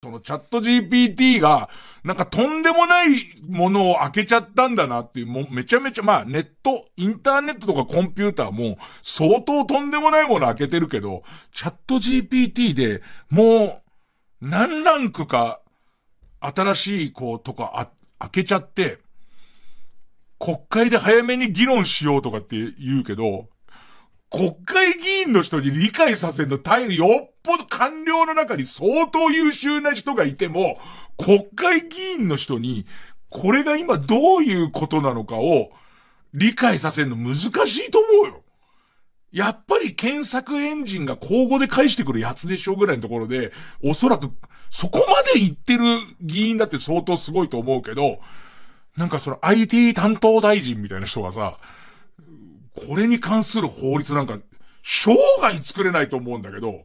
そのチャット GPT が、なんかとんでもないものを開けちゃったんだなっていう、もうめちゃめちゃ、まあネット、インターネットとかコンピューターも相当とんでもないもの開けてるけど、チャット GPT でもう何ランクか新しいこうとか開けちゃって、国会で早めに議論しようとかって言うけど、国会議員の人に理解させるの大変、よっぽど官僚の中に相当優秀な人がいても、国会議員の人に、これが今どういうことなのかを理解させるの難しいと思うよ。やっぱり検索エンジンが交互で返してくるやつでしょうぐらいのところで、おそらく、そこまで言ってる議員だって相当すごいと思うけど、なんかその IT 担当大臣みたいな人がさ、これに関する法律なんか、生涯作れないと思うんだけど、